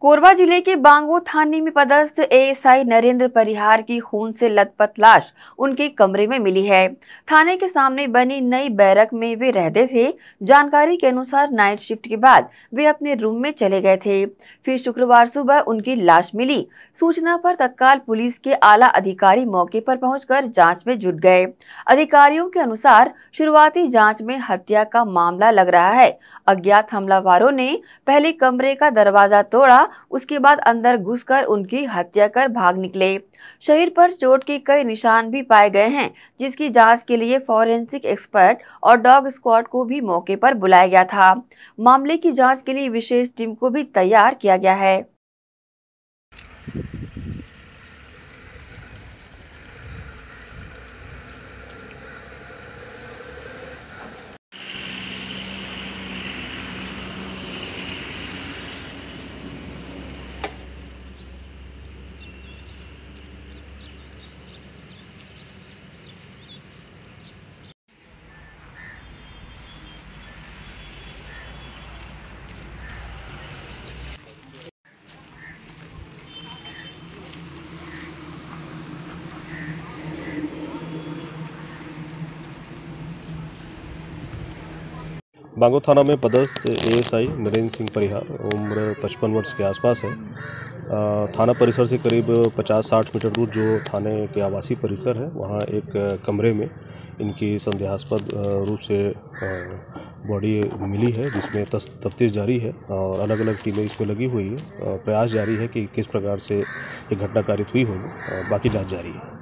कोरबा जिले के बांगो थाने में पदस्थ एएसआई नरेंद्र परिहार की खून से लथपथ लाश उनके कमरे में मिली है थाने के सामने बनी नई बैरक में वे रहते थे जानकारी के अनुसार नाइट शिफ्ट के बाद वे अपने रूम में चले गए थे फिर शुक्रवार सुबह उनकी लाश मिली सूचना पर तत्काल पुलिस के आला अधिकारी मौके पर पहुँच कर में जुट गए अधिकारियों के अनुसार शुरुआती जाँच में हत्या का मामला लग रहा है अज्ञात हमलावरों ने पहले कमरे का दरवाजा तोड़ा उसके बाद अंदर घुसकर उनकी हत्या कर भाग निकले शरीर पर चोट के कई निशान भी पाए गए हैं जिसकी जांच के लिए फॉरेंसिक एक्सपर्ट और डॉग स्क्वाड को भी मौके पर बुलाया गया था मामले की जांच के लिए विशेष टीम को भी तैयार किया गया है बांगो थाना में पदस्थ एएसआई नरेंद्र सिंह परिहार उम्र 55 वर्ष के आसपास है थाना परिसर से करीब 50-60 मीटर दूर जो थाने के आवासीय परिसर है वहाँ एक कमरे में इनकी संदेहास्पद रूप से बॉडी मिली है जिसमें तफ्तीश जारी है और अलग अलग टीमें इसमें लगी हुई है प्रयास जारी है कि किस प्रकार से ये घटना कारित हुई होगी बाकी जाँच जारी है